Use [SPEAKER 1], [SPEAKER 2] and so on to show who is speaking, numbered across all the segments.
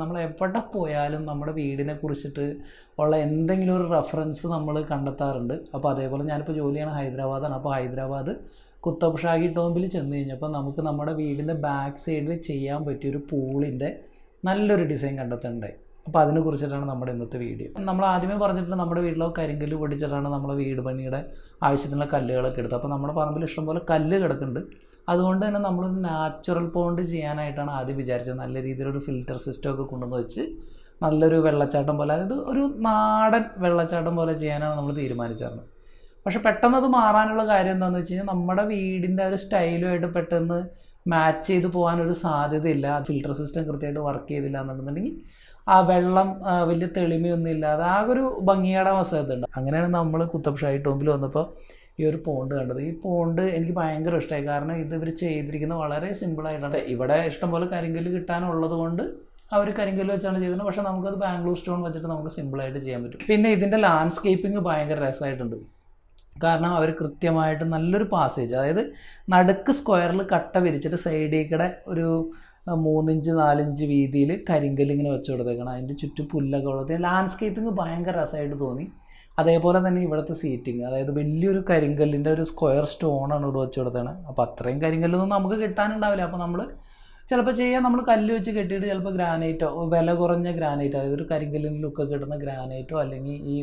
[SPEAKER 1] നമ്മൾ എവിടെ പോയാലും നമ്മുടെ വീടിനെ കുറിച്ചിട്ട് ഉള്ള എന്തെങ്കിലും ഒരു റെഫറൻസ് നമ്മൾ കണ്ടെത്താറുണ്ട് അപ്പോൾ അതേപോലെ ഞാനിപ്പോൾ ജോലി ചെയ്യണ ഹൈദരാബാദാണ് അപ്പോൾ ഹൈദരാബാദ് കുത്തബ് ഷാഹി ടോമ്പിൽ ചെന്ന് കഴിഞ്ഞപ്പോൾ നമുക്ക് നമ്മുടെ വീടിൻ്റെ ബാക്ക് സൈഡിൽ ചെയ്യാൻ പറ്റിയൊരു പൂളിൻ്റെ നല്ലൊരു ഡിസൈൻ കണ്ടെത്തുന്നുണ്ടായി അപ്പോൾ അതിനെ കുറിച്ചിട്ടാണ് നമ്മുടെ ഇന്നത്തെ വീഡിയോ നമ്മൾ ആദ്യമേ പറഞ്ഞിട്ട് നമ്മുടെ വീട്ടിലോ കരിങ്കല്ല് പൊടിച്ചിട്ടാണ് നമ്മളെ വീട് പണിയുടെ ആവശ്യത്തിനുള്ള കല്ലുകളൊക്കെ എടുത്തത് അപ്പോൾ നമ്മുടെ പറമ്പിൽ ഇഷ്ടംപോലെ കല്ല് കിടക്കുന്നുണ്ട് അതുകൊണ്ട് തന്നെ നമ്മളൊരു നാച്ചുറൽ പോണ്ട് ചെയ്യാനായിട്ടാണ് ആദ്യം വിചാരിച്ചത് നല്ല രീതിയിലൊരു ഫിൽറ്റർ സിസ്റ്റം ഒക്കെ കൊണ്ടുവന്ന് വെച്ച് നല്ലൊരു വെള്ളച്ചാട്ടം പോലെ അതായത് ഒരു നാടൻ വെള്ളച്ചാട്ടം പോലെ ചെയ്യാനാണ് നമ്മൾ തീരുമാനിച്ചിരുന്നത് പക്ഷെ പെട്ടെന്ന് അത് മാറാനുള്ള കാര്യം എന്താണെന്ന് വെച്ച് കഴിഞ്ഞാൽ നമ്മുടെ വീടിൻ്റെ ഒരു സ്റ്റൈലുമായിട്ട് പെട്ടെന്ന് മാച്ച് ചെയ്ത് പോകാനൊരു സാധ്യതയില്ല ഫിൽട്ടർ സിസ്റ്റം കൃത്യമായിട്ട് വർക്ക് ചെയ്തില്ല എന്നുണ്ടെന്നുണ്ടെങ്കിൽ ആ വെള്ളം വലിയ തെളിമയൊന്നും ഇല്ലാതെ ആകെ ഒരു ഭംഗിയാടാൻ ഉണ്ട് അങ്ങനെയാണ് നമ്മൾ കുത്തബ്ഷായി ടോമ്പിൽ വന്നപ്പോൾ ഈ ഒരു പോണ്ട് കണ്ടത് ഈ പോണ്ട് എനിക്ക് ഭയങ്കര ഇഷ്ടമായി കാരണം ഇത് ഇവർ ചെയ്തിരിക്കുന്നത് വളരെ സിമ്പിളായിട്ടാണ് ഇവിടെ ഇഷ്ടംപോലെ കരിങ്കല്ല് കിട്ടാനുള്ളത് കൊണ്ട് അവർ കരിങ്കല്ല് വെച്ചാണ് ചെയ്തത് പക്ഷേ നമുക്കത് ബാംഗ്ലൂർ സ്റ്റോൺ വെച്ചിട്ട് നമുക്ക് സിമ്പിളായിട്ട് ചെയ്യാൻ പറ്റും പിന്നെ ഇതിൻ്റെ ലാൻഡ്സ്കേപ്പിംഗ് ഭയങ്കര രസമായിട്ടുണ്ട് കാരണം അവർ കൃത്യമായിട്ട് നല്ലൊരു പാസേജ് അതായത് നടുക്ക് സ്ക്വയറിൽ കട്ട വിരിച്ചിട്ട് സൈഡിൽ കൂടെ ഒരു മൂന്നിഞ്ച് നാലിഞ്ച് വീതിയിൽ കരിങ്കല്ലിങ്ങനെ വെച്ച് കൊടുത്തേക്കണം അതിൻ്റെ ചുറ്റും പുല്ലൊക്കെ ഉള്ളത് ലാൻഡ്സ്കേപ്പിംഗ് ഭയങ്കര രസമായിട്ട് തോന്നി അതേപോലെ തന്നെ ഇവിടുത്തെ സീറ്റിംഗ് അതായത് വലിയൊരു കരിങ്കല്ലിൻ്റെ ഒരു സ്ക്വയർ സ്റ്റോണാണ് ഇവിടെ വെച്ച് കൊടുത്തേണ് അപ്പോൾ അത്രയും കരിങ്കല്ലൊന്നും നമുക്ക് കിട്ടാനുണ്ടാവില്ല അപ്പോൾ നമ്മൾ ചിലപ്പോൾ ചെയ്യാൻ നമ്മൾ കല്ല് വെച്ച് കെട്ടിയിട്ട് ചിലപ്പോൾ ഗ്രാനൈറ്റോ വില കുറഞ്ഞ ഗ്രാനൈറ്റ് അതായത് ഒരു കരിങ്കല്ലിൻ്റെ ലുക്ക് കിട്ടുന്ന ഗ്രാനൈറ്റോ അല്ലെങ്കിൽ ഈ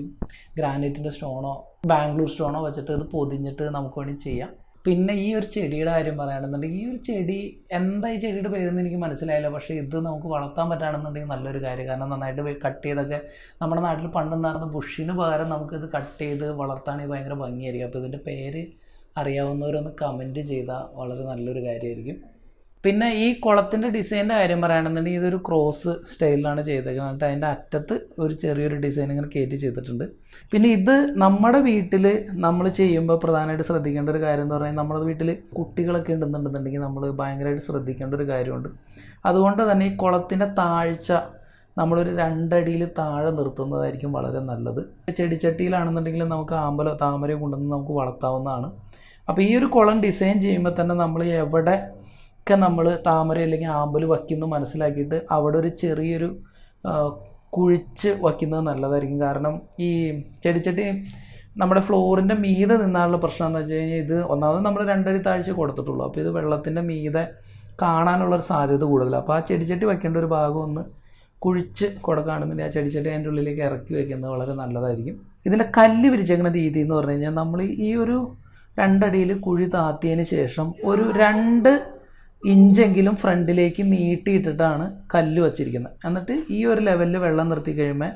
[SPEAKER 1] ഗ്രാനൈറ്റിൻ്റെ സ്റ്റോണോ ബാംഗ്ലൂർ സ്റ്റോണോ വെച്ചിട്ട് ഇത് പൊതിഞ്ഞിട്ട് നമുക്ക് വേണമെങ്കിൽ ചെയ്യാം പിന്നെ ഈ ഒരു ചെടിയുടെ കാര്യം പറയുകയാണെന്നുണ്ടെങ്കിൽ ഈ ഒരു ചെടി എന്താ ഈ ചെടിയുടെ പേരെന്ന് എനിക്ക് മനസ്സിലായില്ല പക്ഷേ ഇത് നമുക്ക് വളർത്താൻ പറ്റുകയാണെന്നുണ്ടെങ്കിൽ നല്ലൊരു കാര്യം കാരണം നന്നായിട്ട് കട്ട് ചെയ്തൊക്കെ നമ്മുടെ നാട്ടിൽ പണ്ടുണ്ടായിരുന്ന ബുഷിന് പകരം നമുക്കിത് കട്ട് ചെയ്ത് വളർത്താണെങ്കിൽ ഭയങ്കര ഭംഗിയായിരിക്കും അപ്പോൾ ഇതിൻ്റെ പേര് അറിയാവുന്നവരൊന്ന് കമൻറ്റ് ചെയ്താൽ വളരെ നല്ലൊരു കാര്യമായിരിക്കും പിന്നെ ഈ കുളത്തിൻ്റെ ഡിസൈൻ്റെ കാര്യം പറയുകയാണെന്നുണ്ടെങ്കിൽ ഇതൊരു ക്രോസ് സ്റ്റൈലിലാണ് ചെയ്തേക്കുന്നത് എന്നിട്ട് അതിൻ്റെ അറ്റത്ത് ഒരു ചെറിയൊരു ഡിസൈൻ ഇങ്ങനെ കയറ്റി ചെയ്തിട്ടുണ്ട് പിന്നെ ഇത് നമ്മുടെ വീട്ടിൽ നമ്മൾ ചെയ്യുമ്പോൾ പ്രധാനമായിട്ട് ശ്രദ്ധിക്കേണ്ട ഒരു കാര്യം എന്ന് പറഞ്ഞാൽ നമ്മുടെ വീട്ടിൽ കുട്ടികളൊക്കെ ഉണ്ടെന്നുണ്ടെന്നുണ്ടെങ്കിൽ നമ്മൾ ഭയങ്കരമായിട്ട് ശ്രദ്ധിക്കേണ്ട ഒരു കാര്യമുണ്ട് അതുകൊണ്ട് തന്നെ ഈ കുളത്തിൻ്റെ താഴ്ച നമ്മളൊരു രണ്ടടിയിൽ താഴെ നിർത്തുന്നതായിരിക്കും വളരെ നല്ലത് ചെടിച്ചട്ടിയിലാണെന്നുണ്ടെങ്കിൽ നമുക്ക് ആമ്പലോ താമരയോ കൊണ്ടുവന്ന് നമുക്ക് വളർത്താവുന്നതാണ് അപ്പോൾ ഈ ഒരു കുളം ഡിസൈൻ ചെയ്യുമ്പോൾ തന്നെ നമ്മൾ എവിടെ ഒക്കെ നമ്മൾ താമര അല്ലെങ്കിൽ ആമ്പൽ വയ്ക്കുന്നു മനസ്സിലാക്കിയിട്ട് അവിടെ ഒരു ചെറിയൊരു കുഴിച്ച് വയ്ക്കുന്നത് നല്ലതായിരിക്കും കാരണം ഈ ചെടിച്ചട്ടി നമ്മുടെ ഫ്ലോറിൻ്റെ മീതെ നിന്നാനുള്ള പ്രശ്നം എന്ന് വെച്ച് കഴിഞ്ഞാൽ ഇത് ഒന്നാമത് നമ്മൾ രണ്ടടി താഴ്ച കൊടുത്തിട്ടുള്ളൂ അപ്പോൾ ഇത് വെള്ളത്തിൻ്റെ മീതെ കാണാനുള്ള ഒരു സാധ്യത കൂടുതലാണ് അപ്പോൾ ആ ചെടിച്ചട്ടി വയ്ക്കേണ്ട ഒരു ഭാഗം ഒന്ന് കുഴിച്ച് കൊടുക്കുകയാണെന്നുണ്ടെങ്കിൽ ആ ചെടിച്ചട്ടി അതിൻ്റെ ഉള്ളിലേക്ക് ഇറക്കി വയ്ക്കുന്നത് വളരെ നല്ലതായിരിക്കും ഇതിൻ്റെ കല്ല് വിരിച്ചേക്കുന്ന രീതി എന്ന് പറഞ്ഞു കഴിഞ്ഞാൽ നമ്മൾ ഈ ഒരു രണ്ടടിയിൽ കുഴി താത്തിയതിന് ശേഷം ഒരു രണ്ട് ഇഞ്ചെങ്കിലും ഫ്രണ്ടിലേക്ക് നീട്ടിയിട്ടിട്ടാണ് കല്ല് വച്ചിരിക്കുന്നത് എന്നിട്ട് ഈ ഒരു ലെവലിൽ വെള്ളം നിർത്തി കഴിയുമ്പോൾ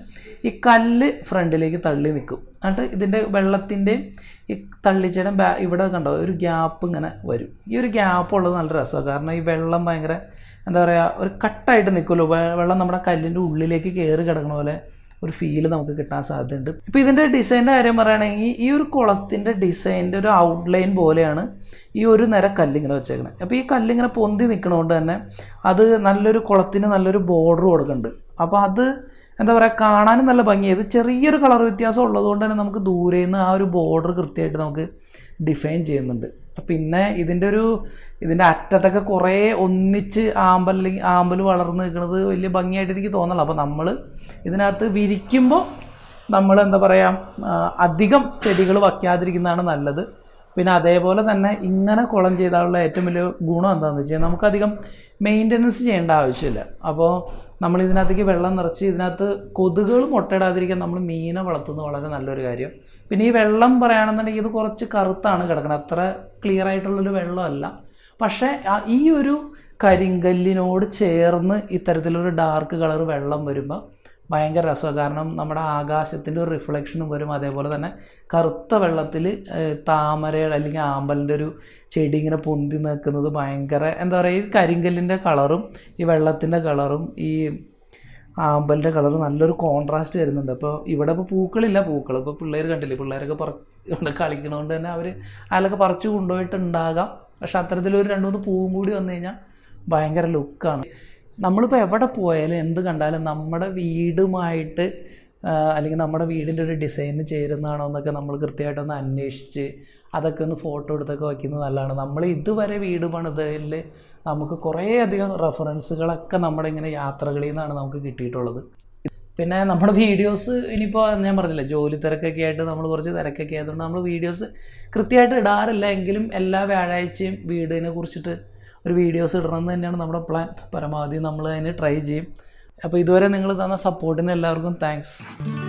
[SPEAKER 1] ഈ കല്ല് ഫ്രണ്ടിലേക്ക് തള്ളി നിൽക്കും എന്നിട്ട് ഇതിൻ്റെ വെള്ളത്തിൻ്റെയും ഈ തള്ളിച്ചയുടെ ബാ ഇവിടെ കണ്ടോ ഒരു ഗ്യാപ്പ് ഇങ്ങനെ വരും ഈ ഒരു ഗ്യാപ്പ് ഉള്ളത് നല്ല രസമാണ് കാരണം ഈ വെള്ളം ഭയങ്കര എന്താ പറയുക ഒരു കട്ടായിട്ട് നിൽക്കുമല്ലോ വെള്ളം നമ്മുടെ കല്ലിൻ്റെ ഉള്ളിലേക്ക് കയറി കിടക്കണ പോലെ ഒരു ഫീൽ നമുക്ക് കിട്ടാൻ സാധ്യതയുണ്ട് ഇപ്പം ഇതിൻ്റെ ഡിസൈൻ്റെ കാര്യം പറയുകയാണെങ്കിൽ ഈ ഒരു കുളത്തിൻ്റെ ഡിസൈൻ്റെ ഒരു ഔട്ട്ലൈൻ പോലെയാണ് ഈ ഒരു നിര കല്ലിങ്ങനെ വെച്ചേക്കുന്നത് അപ്പോൾ ഈ കല്ലിങ്ങനെ പൊന്തി നിൽക്കണതുകൊണ്ട് തന്നെ അത് നല്ലൊരു കുളത്തിന് നല്ലൊരു ബോർഡർ കൊടുക്കുന്നുണ്ട് അപ്പോൾ അത് എന്താ പറയുക കാണാനും നല്ല ഭംഗിയായത് ചെറിയൊരു കളർ വ്യത്യാസം ഉള്ളതുകൊണ്ട് തന്നെ നമുക്ക് ദൂരെ നിന്ന് ആ ഒരു ബോർഡർ കൃത്യമായിട്ട് നമുക്ക് ഡിഫൈൻ ചെയ്യുന്നുണ്ട് പിന്നെ ഇതിൻ്റെ ഒരു ഇതിൻ്റെ അറ്റത്തൊക്കെ കുറേ ഒന്നിച്ച് ആമ്പൽ ആമ്പൽ വളർന്ന് നിൽക്കുന്നത് വലിയ ഭംഗിയായിട്ട് എനിക്ക് തോന്നല അപ്പോൾ നമ്മൾ ഇതിനകത്ത് വിരിക്കുമ്പോൾ നമ്മൾ എന്താ പറയുക അധികം ചെടികൾ വയ്ക്കാതിരിക്കുന്നതാണ് നല്ലത് പിന്നെ അതേപോലെ തന്നെ ഇങ്ങനെ കുളം ചെയ്താലുള്ള ഏറ്റവും വലിയ ഗുണം എന്താണെന്ന് വെച്ച് കഴിഞ്ഞാൽ നമുക്കധികം മെയിൻ്റനൻസ് ചെയ്യേണ്ട ആവശ്യമില്ല അപ്പോൾ നമ്മൾ ഇതിനകത്തേക്ക് വെള്ളം നിറച്ച് ഇതിനകത്ത് കൊതുകുകൾ മുട്ടയിടാതിരിക്കാൻ നമ്മൾ മീനെ വളർത്തുന്നത് വളരെ നല്ലൊരു കാര്യം പിന്നെ ഈ വെള്ളം പറയുകയാണെന്നുണ്ടെങ്കിൽ ഇത് കുറച്ച് കറുത്താണ് കിടക്കുന്നത് അത്ര ക്ലിയർ ആയിട്ടുള്ളൊരു വെള്ളമല്ല പക്ഷേ ഈ ഒരു കരിങ്കല്ലിനോട് ചേർന്ന് ഇത്തരത്തിലൊരു ഡാർക്ക് കളർ വെള്ളം വരുമ്പോൾ ഭയങ്കര രസമാണ് കാരണം നമ്മുടെ ആകാശത്തിൻ്റെ ഒരു റിഫ്ലക്ഷനും വരും അതേപോലെ തന്നെ കറുത്ത വെള്ളത്തിൽ താമരയുടെ അല്ലെങ്കിൽ ആമ്പലിൻ്റെ ഒരു ചെടി ഇങ്ങനെ പൊന്തി നിൽക്കുന്നത് ഭയങ്കര എന്താ പറയുക ഈ കരിങ്കല്ലിൻ്റെ കളറും ഈ വെള്ളത്തിൻ്റെ കളറും ഈ ആമ്പലിൻ്റെ കളർ നല്ലൊരു കോൺട്രാസ്റ്റ് വരുന്നുണ്ട് അപ്പോൾ ഇവിടെ ഇപ്പോൾ പൂക്കളില്ല പൂക്കൾ ഇപ്പോൾ പിള്ളേർ കണ്ടില്ലേ പിള്ളേരൊക്കെ പറിച്ച് കളിക്കണതുകൊണ്ട് തന്നെ അവർ അതിലൊക്കെ പറിച്ച് കൊണ്ടുപോയിട്ടുണ്ടാകാം പക്ഷെ അത്തരത്തിലൊരു രണ്ട് മൂന്ന് പൂവും കൂടി വന്നു കഴിഞ്ഞാൽ ഭയങ്കര ലുക്കാണ് നമ്മളിപ്പോൾ എവിടെ പോയാലും എന്ത് കണ്ടാലും നമ്മുടെ വീടുമായിട്ട് അല്ലെങ്കിൽ നമ്മുടെ വീടിൻ്റെ ഒരു ഡിസൈന് ചേരുന്നതാണോ എന്നൊക്കെ നമ്മൾ കൃത്യമായിട്ടൊന്ന് അന്വേഷിച്ച് അതൊക്കെ ഒന്ന് ഫോട്ടോ എടുത്തൊക്കെ വയ്ക്കുന്നത് നല്ലതാണ് നമ്മൾ ഇതുവരെ വീട് പണിതയിൽ നമുക്ക് കുറേയധികം റെഫറൻസുകളൊക്കെ നമ്മുടെ ഇങ്ങനെ യാത്രകളിൽ നിന്നാണ് നമുക്ക് കിട്ടിയിട്ടുള്ളത് പിന്നെ നമ്മുടെ വീഡിയോസ് ഇനിയിപ്പോൾ ഞാൻ പറഞ്ഞില്ല ജോലി തിരക്കൊക്കെ ആയിട്ട് നമ്മൾ കുറച്ച് തിരക്കൊക്കെ ആയതുകൊണ്ട് നമ്മൾ വീഡിയോസ് കൃത്യമായിട്ട് ഇടാറില്ല എങ്കിലും എല്ലാ വ്യാഴാഴ്ചയും വീടിനെ കുറിച്ചിട്ട് ഒരു വീഡിയോസ് ഇടണം തന്നെയാണ് നമ്മുടെ പ്ലാൻ പരമാവധി നമ്മൾ അതിന് ട്രൈ ചെയ്യും അപ്പോൾ ഇതുവരെ നിങ്ങൾ തന്ന സപ്പോർട്ടിന് എല്ലാവർക്കും താങ്ക്സ്